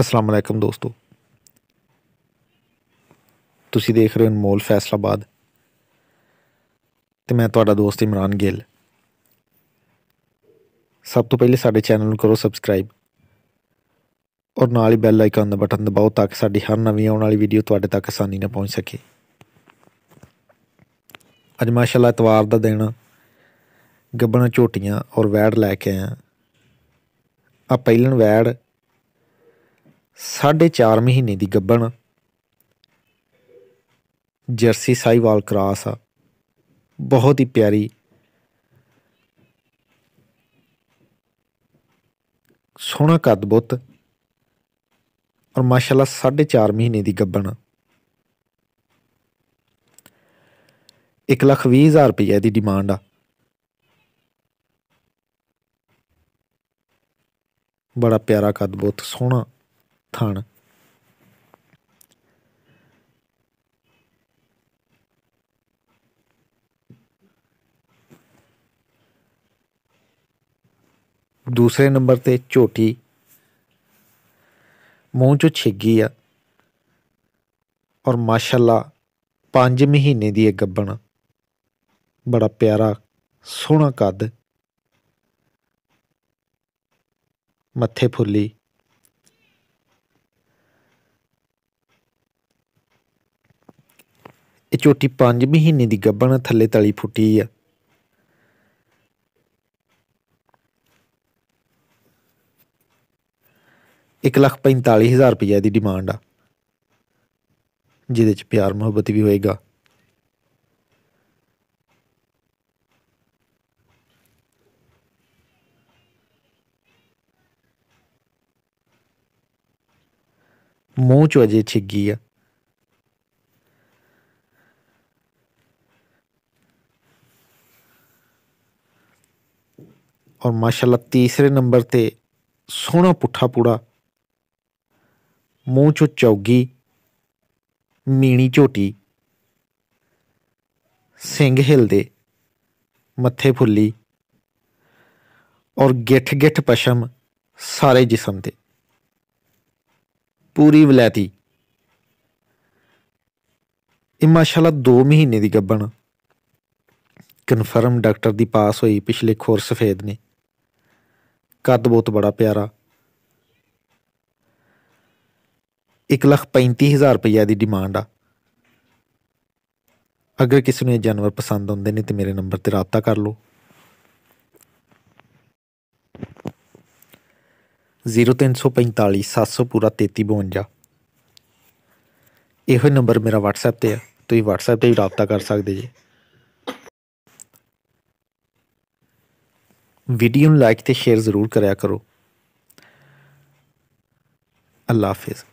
ਅਸਲਾਮ ਅਲੈਕਮ ਦੋਸਤੋ ਤੁਸੀਂ ਦੇਖ ਰਹੇ ਹੋ ਅਨਮੋਲ ਫੈਸਲਾਬਾਦ ਤੇ ਮੈਂ ਤੁਹਾਡਾ ਦੋਸਤ ਇਮਰਾਨ ਗਿੱਲ ਸਭ ਤੋਂ ਪਹਿਲੇ ਸਾਡੇ ਚੈਨਲ ਨੂੰ ਕਰੋ ਸਬਸਕ੍ਰਾਈਬ ਔਰ ਨਾਲ ਹੀ ਬੈਲ ਆਈਕਨ ਦਾ ਬਟਨ ਦਬਾਓ ਤਾਂ ਕਿ ਸਾਡੀ ਹਰ ਨਵੀਂ ਆਉਣ ਵਾਲੀ ਵੀਡੀਓ ਤੁਹਾਡੇ ਤੱਕ ਆਸਾਨੀ ਨਾਲ ਪਹੁੰਚ ਸਕੇ ਅੱਜ ਮਾਸ਼ਾਅੱਲਾ ਇਤਵਾਰ ਦਾ ਦਿਨ ਗੱਬਣਾ ਝੋਟੀਆਂ ਔਰ ਵੈੜ ਲੈ ਕੇ ਆਇਆ ਆ ਪਹਿਲਣ ਵੈੜ ਸਾਢੇ 4 ਮਹੀਨੇ ਦੀ ਗੱਬਣ ਜਰਸੀ ਸਾਈਵਾਲ ਕਰਾਸ ਆ ਬਹੁਤ ਹੀ ਪਿਆਰੀ ਸੋਹਣਾ ਕੱਦ ਬੁੱਤ ਔਰ ਮਾਸ਼ਾਅੱਲਾ ਸਾਢੇ 4 ਮਹੀਨੇ ਦੀ ਗੱਬਣ 1 ਲੱਖ 20 ਹਜ਼ਾਰ ਰੁਪਏ ਦੀ ਡਿਮਾਂਡ ਆ ਬੜਾ ਪਿਆਰਾ ਕੱਦ ਬੁੱਤ ਸੋਹਣਾ ਥਣ ਦੂਸਰੇ ਨੰਬਰ ਤੇ ਝੋਟੀ ਮੂੰਹ ਚੋਂ ਛਿੱਗੀ ਆ ਔਰ ਮਾਸ਼ਾਅੱਲਾ 5 ਮਹੀਨੇ ਦੀ ਇਹ ਗੱਬਣ ਬੜਾ ਪਿਆਰਾ ਸੋਹਣਾ ਕੱਦ ਮੱਥੇ ਫੁੱਲੀ ਇਹ ਚੋਟੀ 5 ਮਹੀਨੇ ਦੀ ਗੱਬਣ ਥੱਲੇ ਤਲੀ ਫੁੱਟੀ ਆ ਇੱਕ ਲੱਖ ਹਜ਼ਾਰ ਰੁਪਏ ਦੀ ਡਿਮਾਂਡ ਆ ਜਿਹਦੇ ਚ ਪਿਆਰ ਮੁਹੱਬਤ ਵੀ ਹੋਏਗਾ ਮੂੰਹ ਚ ਅਜੇ ਛਿੱਗੀ ਆ ਔਰ ਮਾਸ਼ਾਅੱਲਾ ਤੀਸਰੇ ਨੰਬਰ ਤੇ ਸੋਹਣਾ ਪੁੱਠਾ ਪੂੜਾ ਮੂੰਹ ਚੋਂ ਚੌਗੀ ਮੀਣੀ ਝੋਟੀ ਸਿੰਘ ਹਿਲਦੇ ਮੱਥੇ ਫੁੱਲੀ ਔਰ ਗਿੱਠ ਗਿੱਠ ਪਸ਼ਮ ਸਾਰੇ ਜਿਸਮ ਤੇ ਪੂਰੀ ਵਲੈਤੀ ਇਹ ਮਾਸ਼ਾਅੱਲਾ 2 ਮਹੀਨੇ ਦੀ ਗੱਬਣ ਕਨਫਰਮ ਡਾਕਟਰ ਦੀ ਪਾਸ ਹੋਈ ਪਿਛਲੇ ਖੋਰ ਸਫੇਦ ਨੇ ਕੱਦ ਬਹੁਤ ਬੜਾ ਪਿਆਰਾ 135000 ਰੁਪਏ ਦੀ ਡਿਮਾਂਡ ਆ ਅਗਰ ਕਿਸੇ ਨੂੰ ਇਹ ਜਾਨਵਰ ਪਸੰਦ ਆਉਂਦੇ ਨੇ ਤੇ ਮੇਰੇ ਨੰਬਰ ਤੇ ਰਾਬਤਾ ਕਰ ਲਓ 0345 ਪੂਰਾ 3352 ਇਹੋ ਨੰਬਰ ਮੇਰਾ WhatsApp ਤੇ ਆ ਤੁਸੀਂ WhatsApp ਤੇ ਵੀ ਰਾਬਤਾ ਕਰ ਸਕਦੇ ਜੀ ਵੀਡੀਓ ਨੂੰ ਲਾਈਕ ਤੇ ਸ਼ੇਅਰ ਜ਼ਰੂਰ ਕਰਿਆ ਕਰੋ ਅੱਲਾ ਹਾਫਿਜ਼